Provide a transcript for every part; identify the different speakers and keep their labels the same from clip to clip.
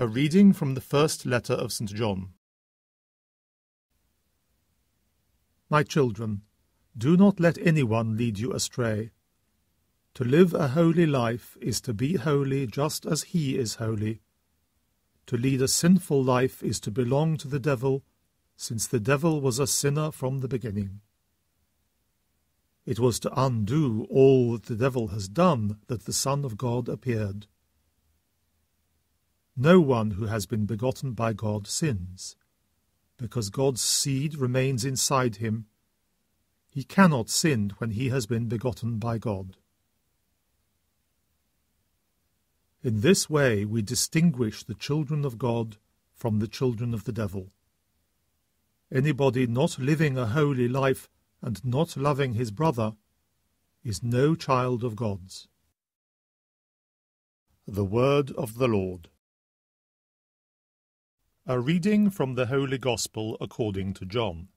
Speaker 1: A reading from the first letter of St. John. My children, do not let anyone lead you astray. To live a holy life is to be holy just as he is holy. To lead a sinful life is to belong to the devil, since the devil was a sinner from the beginning. It was to undo all that the devil has done that the Son of God appeared. No one who has been begotten by God sins. Because God's seed remains inside him, he cannot sin when he has been begotten by God. In this way we distinguish the children of God from the children of the devil. Anybody not living a holy life and not loving his brother is no child of God's. The Word of the Lord. A reading from the Holy Gospel according to John.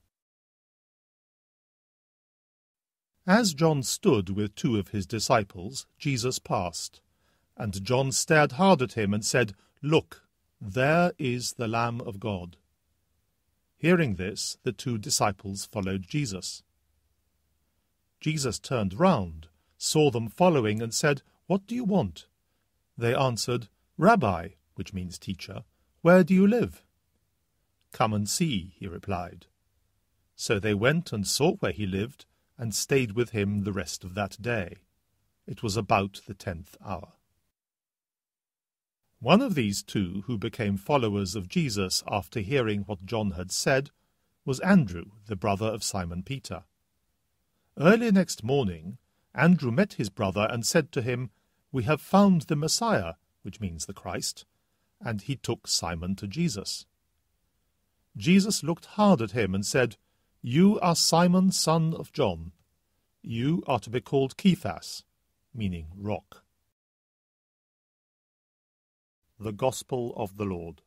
Speaker 1: As John stood with two of his disciples, Jesus passed. And John stared hard at him and said, Look, there is the Lamb of God. Hearing this, the two disciples followed Jesus. Jesus turned round, saw them following, and said, What do you want? They answered, Rabbi, which means teacher, where do you live? Come and see, he replied. So they went and saw where he lived, and stayed with him the rest of that day. It was about the tenth hour. One of these two who became followers of Jesus after hearing what John had said was Andrew, the brother of Simon Peter. Early next morning, Andrew met his brother and said to him, We have found the Messiah, which means the Christ and he took Simon to Jesus. Jesus looked hard at him and said, You are Simon, son of John. You are to be called Cephas, meaning rock. The Gospel of the Lord.